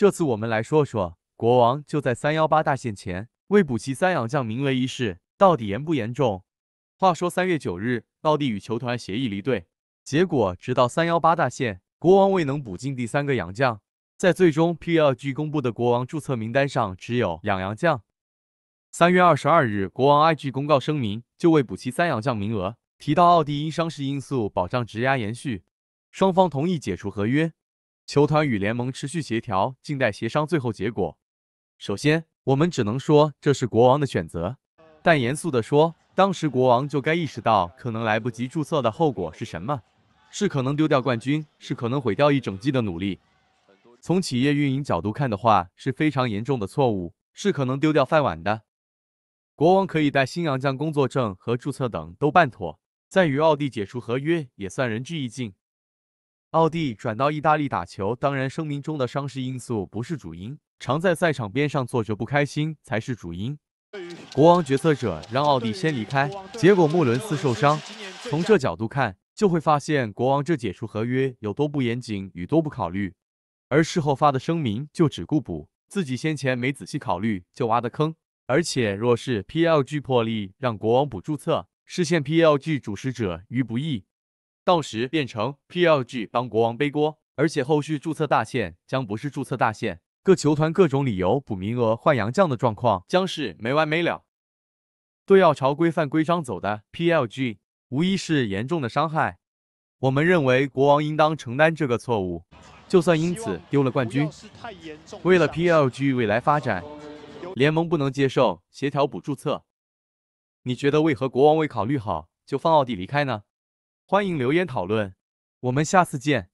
这次我们来说说国王就在三幺八大限前未补齐三洋将名额一事到底严不严重？话说三月九日，奥地与球团协议离队，结果直到三幺八大限，国王未能补进第三个洋将，在最终 PLG 公布的国王注册名单上只有两洋将。三月二十二日，国王 IG 公告声明，就未补齐三洋将名额，提到奥迪因伤势因素保障值压延续，双方同意解除合约。球团与联盟持续协调，静待协商最后结果。首先，我们只能说这是国王的选择，但严肃地说，当时国王就该意识到可能来不及注册的后果是什么：是可能丢掉冠军，是可能毁掉一整季的努力。从企业运营角度看的话，是非常严重的错误，是可能丢掉饭碗的。国王可以带新洋将工作证和注册等都办妥，再与奥地解除合约，也算仁至义尽。奥蒂转到意大利打球，当然声明中的伤势因素不是主因，常在赛场边上坐着不开心才是主因。国王决策者让奥蒂先离开，结果穆伦斯受伤。从这角度看，就会发现国王这解除合约有多不严谨与多不考虑。而事后发的声明就只顾补自己先前没仔细考虑就挖的坑。而且若是 PLG 破例让国王补注册，是陷 PLG 主持者于不义。到时变成 PLG 帮国王背锅，而且后续注册大限将不是注册大限，各球团各种理由补名额换洋将的状况将是没完没了。对要朝规范规章走的 PLG，无疑是严重的伤害。我们认为国王应当承担这个错误，就算因此丢了冠军。为了 PLG 未来发展，联盟不能接受协调补注册。你觉得为何国王未考虑好就放奥迪离开呢？欢迎留言讨论，我们下次见。